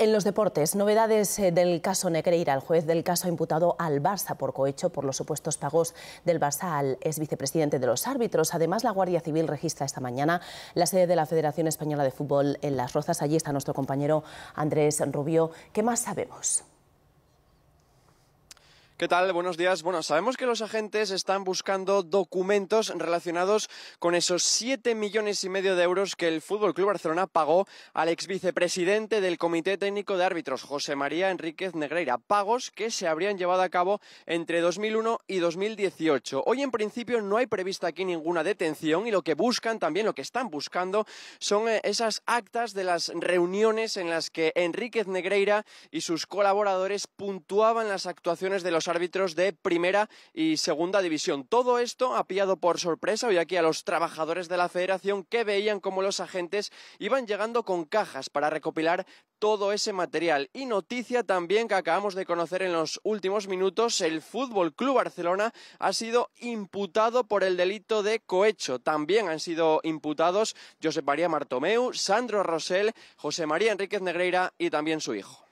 en los deportes, novedades eh, del caso Negreira. El juez del caso imputado al Barça por cohecho por los supuestos pagos del Barça al ex vicepresidente de los árbitros. Además, la Guardia Civil registra esta mañana la sede de la Federación Española de Fútbol en Las Rozas. Allí está nuestro compañero Andrés Rubio. ¿Qué más sabemos? ¿Qué tal? Buenos días. Bueno, sabemos que los agentes están buscando documentos relacionados con esos 7 millones y medio de euros que el Fútbol Club Barcelona pagó al ex vicepresidente del Comité Técnico de Árbitros, José María Enríquez Negreira. Pagos que se habrían llevado a cabo entre 2001 y 2018. Hoy, en principio, no hay prevista aquí ninguna detención y lo que buscan también, lo que están buscando, son eh, esas actas de las reuniones en las que Enríquez Negreira y sus colaboradores puntuaban las actuaciones de los árbitros de primera y segunda división. Todo esto ha pillado por sorpresa hoy aquí a los trabajadores de la federación que veían cómo los agentes iban llegando con cajas para recopilar todo ese material. Y noticia también que acabamos de conocer en los últimos minutos, el Fútbol Club Barcelona ha sido imputado por el delito de cohecho. También han sido imputados Josep María Martomeu, Sandro Rosell, José María Enríquez Negreira y también su hijo.